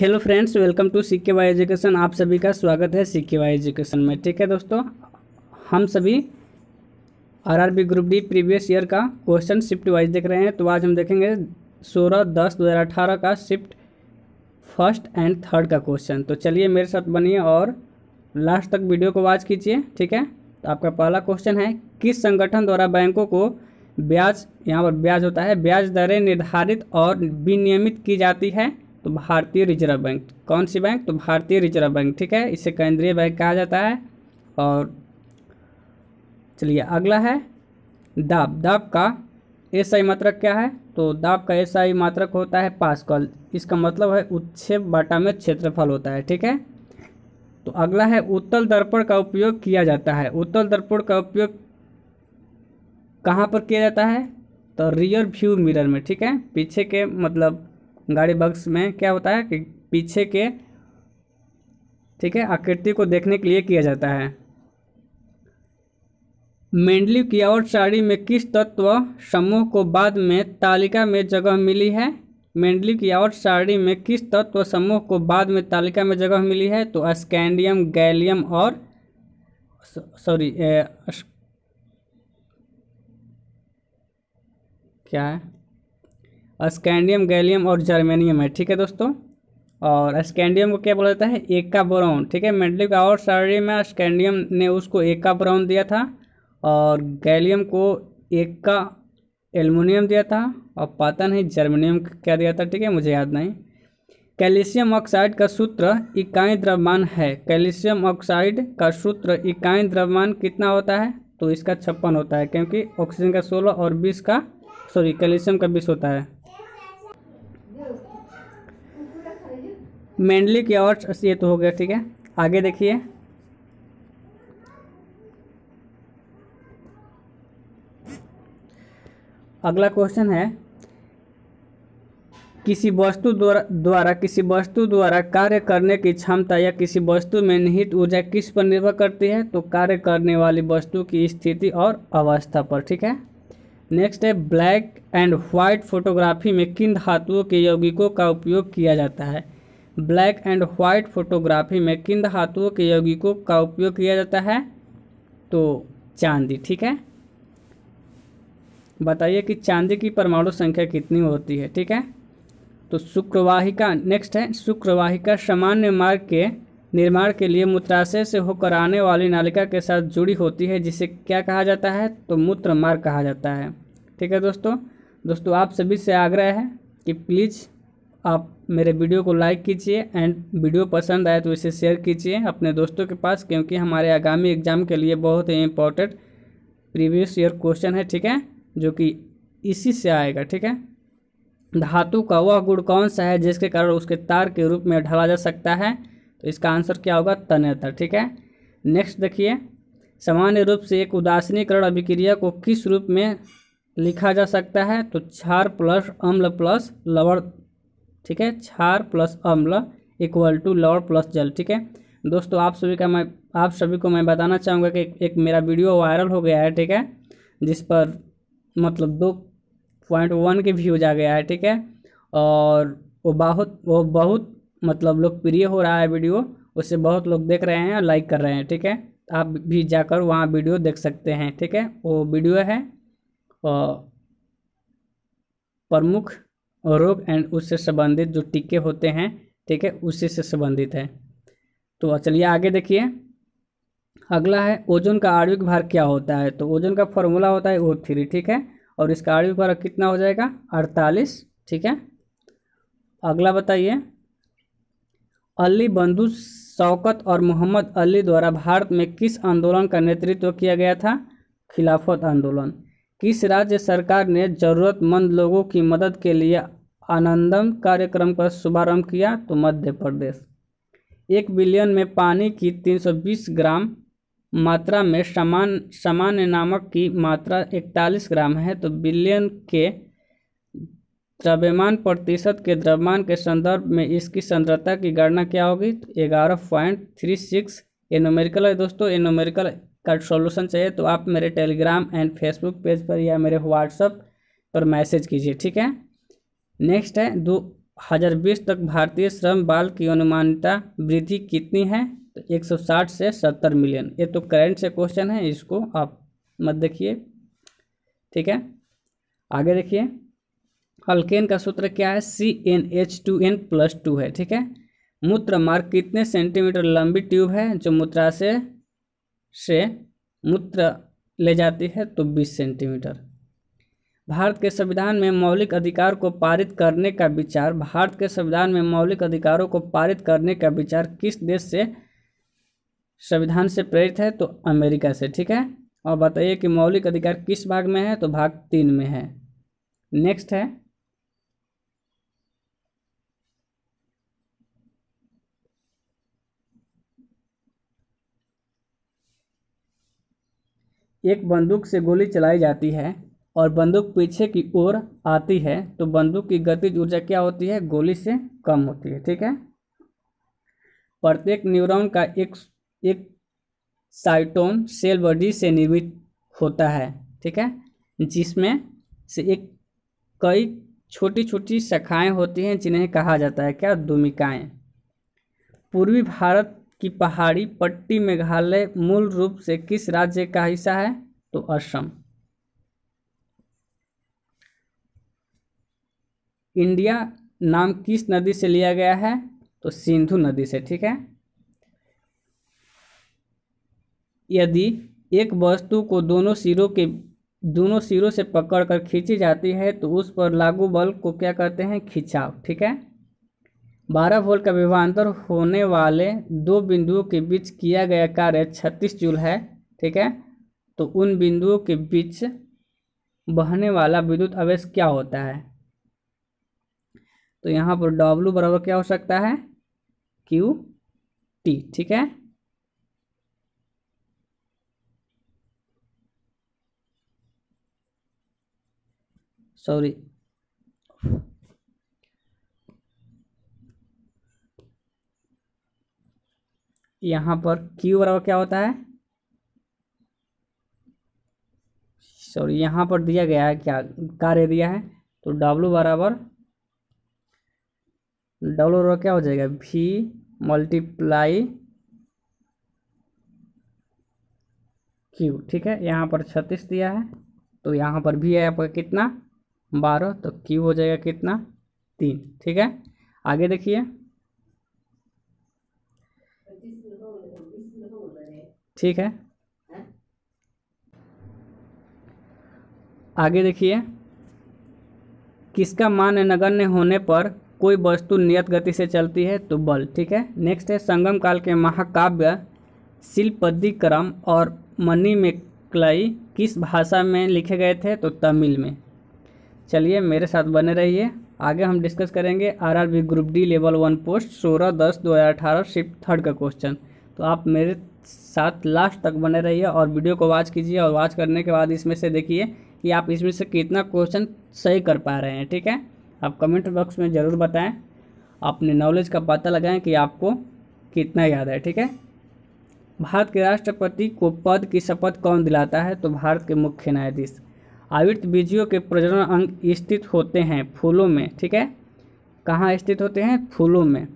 hello friends welcome to C K Y education आप सभी का स्वागत है सी के वाई एजुकेशन में ठीक है दोस्तों हम सभी RRB group D previous year का क्वेश्चन शिफ्ट वाइज देख रहे हैं तो आज हम देखेंगे सोलह दस दो हज़ार अठारह का शिफ्ट फर्स्ट एंड थर्ड का क्वेश्चन तो चलिए मेरे साथ बनिए और लास्ट तक वीडियो को वॉच कीजिए ठीक है तो आपका पहला क्वेश्चन है किस संगठन द्वारा बैंकों को ब्याज यहाँ पर ब्याज होता है ब्याज दरें निर्धारित और विनियमित की जाती है तो भारतीय रिजर्व बैंक कौन सी बैंक तो भारतीय रिजर्व बैंक ठीक है इसे केंद्रीय बैंक कहा जाता है और चलिए अगला है दाब दाब का एस आई मात्रक क्या है तो दाब का एस आई मात्रक होता है पास्कल इसका मतलब है उच्छेप बाटा में क्षेत्रफल होता है ठीक है तो अगला है उत्तल दर्पण का उपयोग किया जाता है उत्तल दर्पण का उपयोग कहाँ पर किया जाता है तो रियर व्यू मिरर में ठीक है पीछे के मतलब गाड़ी बक्स में क्या होता है कि पीछे के ठीक है आकृति को देखने के लिए किया जाता है मेंडली की और साड़ी में किस तत्व समूह को बाद में तालिका में जगह मिली है मेंडली की और साड़ी में किस तत्व समूह को बाद में तालिका में जगह मिली है तो स्कैंडियम गैलियम और सॉरी क्या है स्कैंडियम गैलियम और जर्मेनियम है ठीक है दोस्तों और स्कैंडियम को क्या बोला जाता है एक का ब्राउन ठीक है मेडलिव का और सर्वे में स्कैंडियम ने उसको एक का ब्राउन दिया था और गैलियम को एक का एल्युमिनियम दिया था और पता नहीं जर्मेनियम क्या दिया था ठीक है मुझे याद नहीं कैल्शियम ऑक्साइड का सूत्र इकाई द्रव्यमान है कैल्शियम ऑक्साइड का सूत्र इकाई द्रव्यमान कितना होता है तो इसका छप्पन होता है क्योंकि ऑक्सीजन का सोलह और बीस का सॉरी कैल्शियम का बीस होता है मेनली क्या और ये तो हो गया ठीक है आगे देखिए अगला क्वेश्चन है किसी वस्तु द्वारा द्वारा किसी वस्तु द्वारा कार्य करने की क्षमता या किसी वस्तु में निहित ऊर्जा किस पर निर्भर करती है तो कार्य करने वाली वस्तु की स्थिति और अवस्था पर ठीक है नेक्स्ट है ब्लैक एंड व्हाइट फोटोग्राफी में किन धातुओं के यौगिकों का उपयोग किया जाता है ब्लैक एंड व्हाइट फोटोग्राफी में किन धातुओं के यौगिकों का उपयोग किया जाता है तो चांदी ठीक है बताइए कि चांदी की परमाणु संख्या कितनी होती है ठीक है तो शुक्रवाहिका नेक्स्ट है शुक्रवाहिका सामान्य मार्ग के निर्माण के लिए मूत्राशय से होकर आने वाली नालिका के साथ जुड़ी होती है जिसे क्या कहा जाता है तो मूत्र मार्ग कहा जाता है ठीक है दोस्तों दोस्तों आप सभी से आग्रह है कि प्लीज़ आप मेरे वीडियो को लाइक कीजिए एंड वीडियो पसंद आए तो इसे शेयर कीजिए अपने दोस्तों के पास क्योंकि हमारे आगामी एग्ज़ाम के लिए बहुत ही इम्पोर्टेंट प्रीवियस ईयर क्वेश्चन है ठीक है जो कि इसी से आएगा ठीक है धातु का वह गुण कौन सा है जिसके कारण उसके तार के रूप में ढाला जा सकता है तो इसका आंसर क्या होगा तन्यता ठीक है नेक्स्ट देखिए सामान्य रूप से एक उदासीनीकरण अभिक्रिया को किस रूप में लिखा जा सकता है तो क्षार प्लस अम्ल प्लस लवण ठीक है क्षार प्लस अम्ल इक्वल टू लौड़ प्लस जल ठीक है दोस्तों आप सभी का मैं आप सभी को मैं बताना चाहूँगा कि एक, एक मेरा वीडियो वायरल हो गया है ठीक है जिस पर मतलब दो पॉइंट वन के व्यूज आ गया है ठीक है और वो बहुत वो बहुत मतलब लोकप्रिय हो रहा है वीडियो उसे बहुत लोग देख रहे हैं और लाइक कर रहे हैं ठीक है आप भी जाकर वहाँ वीडियो देख सकते हैं ठीक है वो वीडियो है प्रमुख रोग एंड उससे संबंधित जो टीके होते हैं ठीक है उसी से संबंधित है तो चलिए आगे देखिए अगला है ओजोन का आणविक भार क्या होता है तो ओजोन का फॉर्मूला होता है ओ थ्री ठीक है और इसका आणविक भार कितना हो जाएगा अड़तालीस ठीक है अगला बताइए अली बंधु शौकत और मोहम्मद अली द्वारा भारत में किस आंदोलन का नेतृत्व किया गया था खिलाफत आंदोलन किस राज्य सरकार ने जरूरतमंद लोगों की मदद के लिए आनंदम कार्यक्रम का शुभारंभ किया तो मध्य प्रदेश एक बिलियन में पानी की 320 ग्राम मात्रा में समान सामान्य नामक की मात्रा 41 ग्राम है तो बिलियन के द्रव्यमान प्रतिशत के द्रव्यमान के संदर्भ में इसकी संद्रता की गणना क्या होगी तो ग्यारह पॉइंट थ्री सिक्स एनोमेरिकल है दोस्तों एनोमेरिकल का सॉल्यूशन चाहिए तो आप मेरे टेलीग्राम एंड फेसबुक पेज पर या मेरे व्हाट्सअप पर मैसेज कीजिए ठीक है नेक्स्ट है दो हज़ार बीस तक भारतीय श्रम बाल की अनुमानता वृद्धि कितनी है तो एक सौ साठ से सत्तर मिलियन ये तो करंट से क्वेश्चन है इसको आप मत देखिए ठीक है आगे देखिए अल्केन का सूत्र क्या है C N H two N plus two है ठीक है मूत्र मार्ग कितने सेंटीमीटर लंबी ट्यूब है जो मूत्रा से से मूत्र ले जाती है तो 20 सेंटीमीटर भारत के संविधान में मौलिक अधिकार को पारित करने का विचार भारत के संविधान में मौलिक अधिकारों को पारित करने का विचार किस देश से संविधान से प्रेरित है तो अमेरिका से ठीक है और बताइए कि मौलिक अधिकार किस भाग में है तो भाग तीन में है नेक्स्ट है एक बंदूक से गोली चलाई जाती है और बंदूक पीछे की ओर आती है तो बंदूक की गतिज ऊर्जा क्या होती है गोली से कम होती है ठीक है प्रत्येक न्यूरॉन का एक एक साइटोन सेल बॉडी से निर्मित होता है ठीक है जिसमें से एक कई छोटी छोटी शाखाएं होती हैं जिन्हें कहा जाता है क्या दूमिकाएँ पूर्वी भारत कि पहाड़ी पट्टी मेघालय मूल रूप से किस राज्य का हिस्सा है तो असम इंडिया नाम किस नदी से लिया गया है तो सिंधु नदी से ठीक है यदि एक वस्तु को दोनों सिरों के दोनों सिरों से पकड़कर खींची जाती है तो उस पर लागू बल को क्या कहते हैं खिंचाव ठीक है बारह वोल्ट का विभवांतर होने वाले दो बिंदुओं के बीच किया गया कार्य छत्तीस जूल है ठीक है तो उन बिंदुओं के बीच बहने वाला विद्युत आवेश क्या होता है तो यहाँ पर डब्लू बराबर क्या हो सकता है क्यू टी ठीक है सॉरी यहाँ पर क्यू बराबर क्या होता है सॉरी यहाँ पर दिया गया है क्या कार्य दिया है तो डब्लू बराबर डब्लू बराबर क्या हो जाएगा भी मल्टीप्लाई क्यू ठीक है यहाँ पर छत्तीस दिया है तो यहाँ पर भी है आपका कितना बारह तो क्यू हो जाएगा कितना तीन ठीक है आगे देखिए ठीक है आगे देखिए किसका मान नगण्य होने पर कोई वस्तु नियत गति से चलती है तो बल ठीक है नेक्स्ट है संगम काल के महाकाव्य शिल्पदिक्रम और मनी क्लई किस भाषा में लिखे गए थे तो तमिल में चलिए मेरे साथ बने रहिए आगे हम डिस्कस करेंगे RRB group D level one post सोलह दस दो हज़ार अठारह शिफ्ट थर्ड का क्वेश्चन तो आप मेरे साथ लास्ट तक बने रहिए और वीडियो को वॉच कीजिए और वॉच करने के बाद इसमें से देखिए कि आप इसमें से कितना क्वेश्चन सही कर पा रहे हैं ठीक है आप कमेंट बॉक्स में ज़रूर बताएं अपने नॉलेज का पता लगाएं कि आपको कितना याद है ठीक है भारत के राष्ट्रपति को पद की शपथ कौन दिलाता है तो भारत के मुख्य न्यायाधीश आवृत बीजियों के प्रजनन अंग स्थित होते हैं फूलों में ठीक है कहाँ स्थित होते हैं फूलों में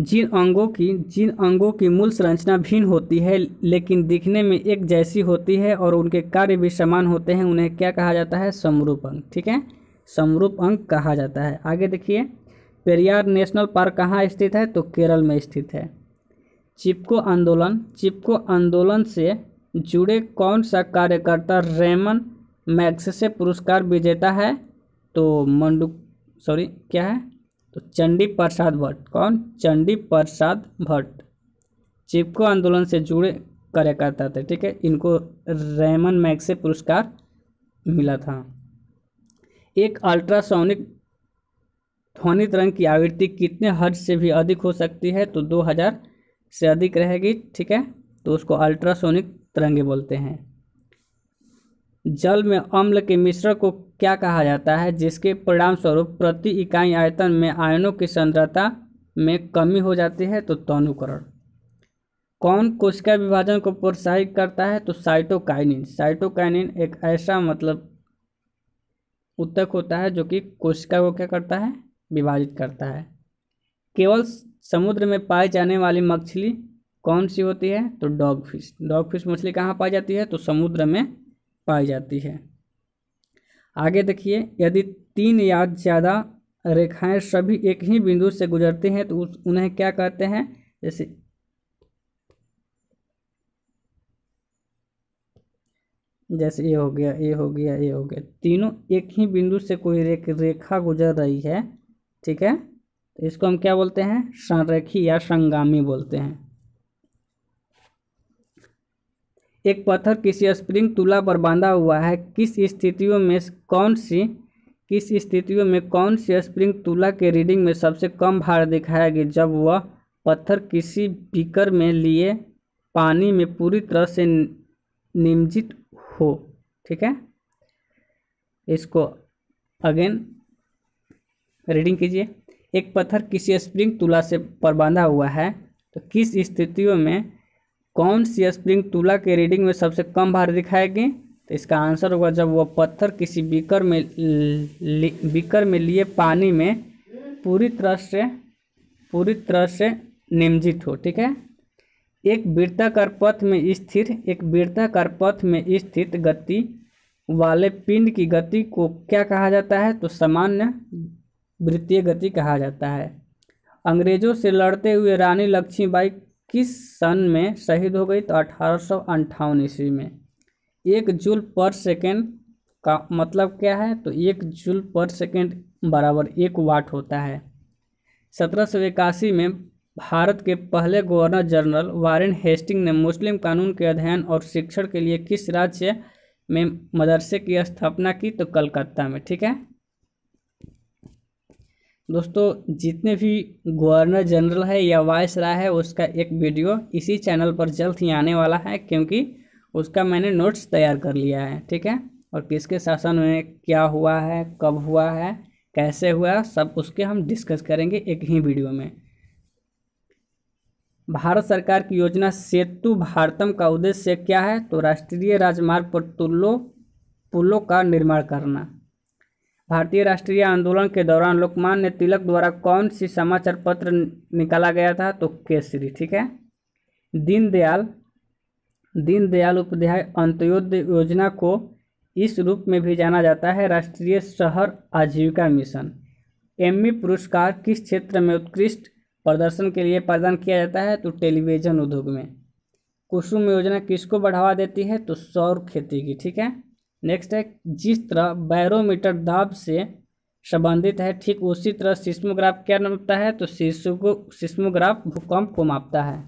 जिन अंगों की जिन अंगों की मूल संरचना भिन्न होती है लेकिन दिखने में एक जैसी होती है और उनके कार्य भी समान होते हैं उन्हें क्या कहा जाता है समरूप अंग ठीक है समरूप अंग कहा जाता है आगे देखिए पेरियार नेशनल पार्क कहाँ स्थित है तो केरल में स्थित है चिपको आंदोलन चिपको आंदोलन से जुड़े कौन सा कार्यकर्ता रेमन मैक्सेसे पुरस्कार विजेता है तो मंडू सॉरी क्या है तो चंडी प्रसाद भट्ट कौन चंडी प्रसाद भट्ट चिपको आंदोलन से जुड़े कार्यकर्ता थे ठीक है इनको रेमन से पुरस्कार मिला था एक अल्ट्रासोनिक ध्वनि तरंग की आवृत्ति कितने हर्ज से भी अधिक हो सकती है तो 2000 से अधिक रहेगी ठीक है तो उसको अल्ट्रासोनिक तरंगे बोलते हैं जल में अम्ल के मिश्रण को क्या कहा जाता है जिसके परिणाम स्वरूप प्रति इकाई आयतन में आयनों की सन्द्रता में कमी हो जाती है तो तनुकरण कौन कोशिका विभाजन को प्रोत्साहित करता है तो साइटोकाइनिन साइटोकाइनिन एक ऐसा मतलब उत्तक होता है जो कि कोशिका को क्या करता है विभाजित करता है केवल समुद्र में पाए जाने वाली मछली कौन सी होती है तो डॉगफिश डॉगफिश डॉग फिश मछली कहाँ पाई जाती है तो समुद्र में पाई जाती है आगे देखिए यदि तीन या ज़्यादा रेखाएं सभी एक ही बिंदु से गुजरती हैं तो उन्हें क्या कहते हैं जैसे जैसे ये हो गया ये हो गया ये हो गया तीनों एक ही बिंदु से कोई रेख रेखा गुजर रही है ठीक है तो इसको हम क्या बोलते हैं संरेखी या संगामी बोलते हैं एक पत्थर किसी स्प्रिंग तुला पर बांधा हुआ है किस स्थितियों में कौन सी किस स्थितियों में कौन सी स्प्रिंग तुला के रीडिंग में सबसे कम भार दिखाएगी जब वह पत्थर किसी बीकर में लिए पानी में पूरी तरह से निमजित हो ठीक है इसको अगेन रीडिंग कीजिए एक पत्थर किसी स्प्रिंग तुला से पर बांधा हुआ है तो किस स्थितियों में कौन सी स्प्रिंग तुला के रीडिंग में सबसे कम भार दिखाएगी तो इसका आंसर होगा जब वह पत्थर किसी बीकर में बीकर में लिए पानी में पूरी तरह से पूरी तरह से निमजित हो ठीक है एक वीरताकार पथ में स्थिर एक वीरताकार पथ में स्थित गति वाले पिंड की गति को क्या कहा जाता है तो सामान्य वृत्तीय गति कहा जाता है अंग्रेजों से लड़ते हुए रानी लक्ष्मीबाई किस सन में शहीद हो गई तो अठारह ईस्वी में एक जूल पर सेकेंड का मतलब क्या है तो एक जूल पर सेकेंड बराबर एक वाट होता है सत्रह में भारत के पहले गवर्नर जनरल वारेन हेस्टिंग ने मुस्लिम कानून के अध्ययन और शिक्षण के लिए किस राज्य में मदरसे की स्थापना की तो कलकत्ता में ठीक है दोस्तों जितने भी गवर्नर जनरल है या वाइस राय है उसका एक वीडियो इसी चैनल पर जल्द ही आने वाला है क्योंकि उसका मैंने नोट्स तैयार कर लिया है ठीक है और किसके शासन में क्या हुआ है कब हुआ है कैसे हुआ सब उसके हम डिस्कस करेंगे एक ही वीडियो में भारत सरकार की योजना सेतु भारतम का उद्देश्य क्या है तो राष्ट्रीय राजमार्ग पर तुल्लो पुलों का निर्माण करना भारतीय राष्ट्रीय आंदोलन के दौरान लोकमान्य तिलक द्वारा कौन सी समाचार पत्र निकाला गया था तो केसरी ठीक है दीनदयाल दीनदयाल उपाध्याय अंत्योदय योजना को इस रूप में भी जाना जाता है राष्ट्रीय शहर आजीविका मिशन एम्मी पुरस्कार किस क्षेत्र में उत्कृष्ट प्रदर्शन के लिए प्रदान किया जाता है तो टेलीविजन उद्योग में कुसुम योजना किसको बढ़ावा देती है तो सौर खेती की ठीक है नेक्स्ट है जिस तरह बैरोमीटर दाब से संबंधित है ठीक उसी तरह सिस्मोग्राफ क्या नापता है तो सिस्मो सिस्मोग्राफ भूकंप को मापता है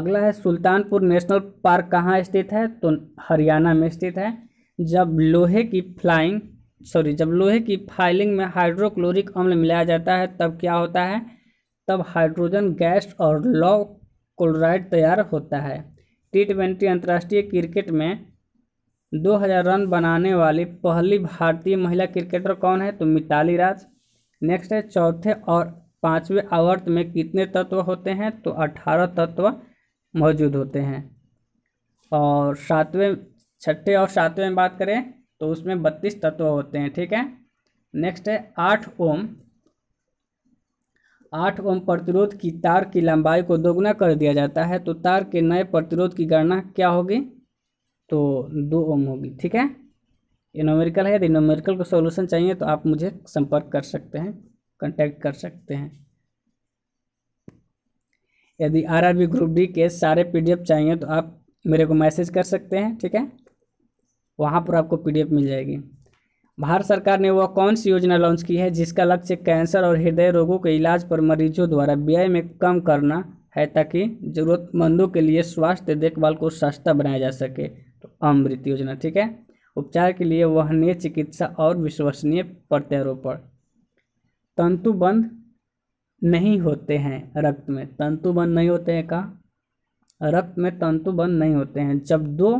अगला है सुल्तानपुर नेशनल पार्क कहाँ स्थित है तो हरियाणा में स्थित है जब लोहे की फ्लाइंग सॉरी जब लोहे की फाइलिंग में हाइड्रोक्लोरिक अम्ल मिलाया जाता है तब क्या होता है तब हाइड्रोजन गैस और लॉ क्लोराइड तैयार होता है टी ट्वेंटी अंतर्राष्ट्रीय क्रिकेट में 2000 रन बनाने वाली पहली भारतीय महिला क्रिकेटर कौन है तो मिताली राज नेक्स्ट है चौथे और पाँचवें आवर्त में कितने तत्व होते हैं तो अठारह तत्व मौजूद होते हैं और सातवें छठे और सातवें में बात करें तो उसमें बत्तीस तत्व होते हैं ठीक है नेक्स्ट है आठ ओम आठ ओम प्रतिरोध की तार की लंबाई को दोगुना कर दिया जाता है तो तार के नए प्रतिरोध की गणना क्या होगी तो दो ओम होगी ठीक है ये नोमेरिकल है यदि नोमेरिकल को सोल्यूशन चाहिए तो आप मुझे संपर्क कर सकते हैं कॉन्टैक्ट कर सकते हैं यदि आरआरबी ग्रुप डी के सारे पीडीएफ चाहिए तो आप मेरे को मैसेज कर सकते हैं ठीक है वहाँ पर आपको एफ मिल जाएगी भारत सरकार ने वह कौन सी योजना लॉन्च की है जिसका लक्ष्य कैंसर और हृदय रोगों के इलाज पर मरीजों द्वारा व्यय में कम करना है ताकि जरूरतमंदों के लिए स्वास्थ्य देखभाल को सस्ता बनाया जा सके तो अमृत योजना ठीक है उपचार के लिए वहनीय चिकित्सा और विश्वसनीय प्रत्यारोपण तंतुबंध नहीं होते हैं रक्त में तंतुबंध नहीं होते हैं का रक्त में तंतुबंध नहीं होते हैं जब दो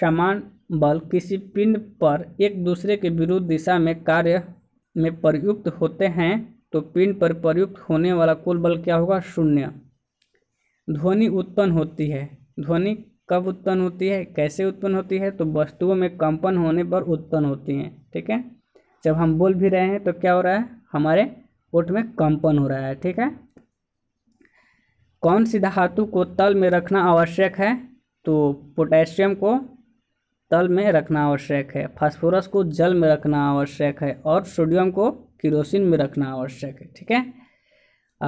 समान बल किसी पिंड पर एक दूसरे के विरुद्ध दिशा में कार्य में प्रयुक्त होते हैं तो पिंड पर प्रयुक्त होने वाला कुल बल क्या होगा शून्य ध्वनि उत्पन्न होती है ध्वनि कब उत्पन्न होती है कैसे उत्पन्न होती है तो वस्तुओं में कंपन होने पर उत्पन्न होती हैं ठीक है जब हम बोल भी रहे हैं तो क्या हो रहा है हमारे ओठ में कंपन हो रहा है ठीक है कौन सी धातु को तल में रखना आवश्यक है तो पोटेशियम को तल में रखना आवश्यक है फास्फोरस को जल में रखना आवश्यक है और सोडियम को किरोसिन में रखना आवश्यक है ठीक है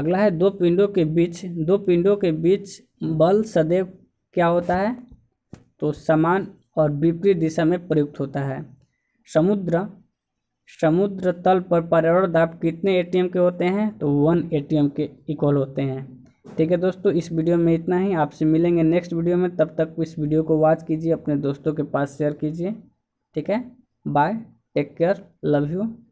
अगला है दो पिंडों के बीच दो पिंडों के बीच बल सदैव क्या होता है तो समान और विपरीत दिशा में प्रयुक्त होता है समुद्र समुद्र तल पर पर्यावरण दाब कितने एटीएम के होते हैं तो वन एटीएम के इक्वल होते हैं ठीक है दोस्तों इस वीडियो में इतना ही आपसे मिलेंगे नेक्स्ट वीडियो में तब तक इस वीडियो को वॉच कीजिए अपने दोस्तों के पास शेयर कीजिए ठीक है bye take care love you